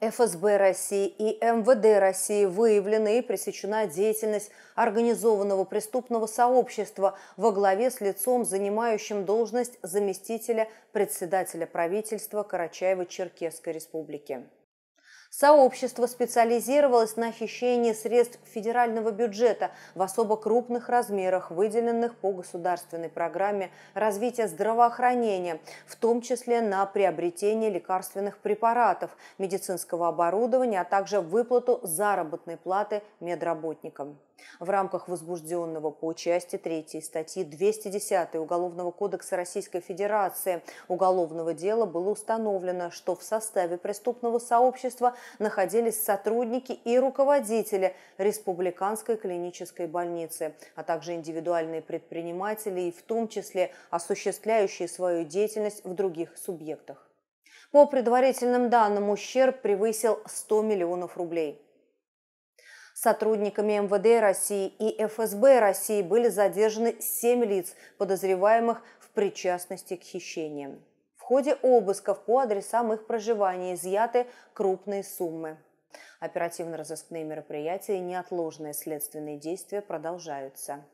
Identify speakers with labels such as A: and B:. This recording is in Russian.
A: ФСБ России и МВД России выявлена и пресечена деятельность организованного преступного сообщества во главе с лицом, занимающим должность заместителя председателя правительства Карачаева-Черкесской Республики. Сообщество специализировалось на хищении средств федерального бюджета в особо крупных размерах, выделенных по государственной программе развития здравоохранения, в том числе на приобретение лекарственных препаратов, медицинского оборудования, а также выплату заработной платы медработникам. В рамках возбужденного по части 3 статьи 210 Уголовного кодекса Российской Федерации уголовного дела было установлено, что в составе преступного сообщества находились сотрудники и руководители Республиканской клинической больницы, а также индивидуальные предприниматели и в том числе осуществляющие свою деятельность в других субъектах. По предварительным данным, ущерб превысил 100 миллионов рублей. Сотрудниками МВД России и ФСБ России были задержаны 7 лиц, подозреваемых в причастности к хищениям ходе обысков по адресам их проживания изъяты крупные суммы. Оперативно-розыскные мероприятия и неотложные следственные действия продолжаются.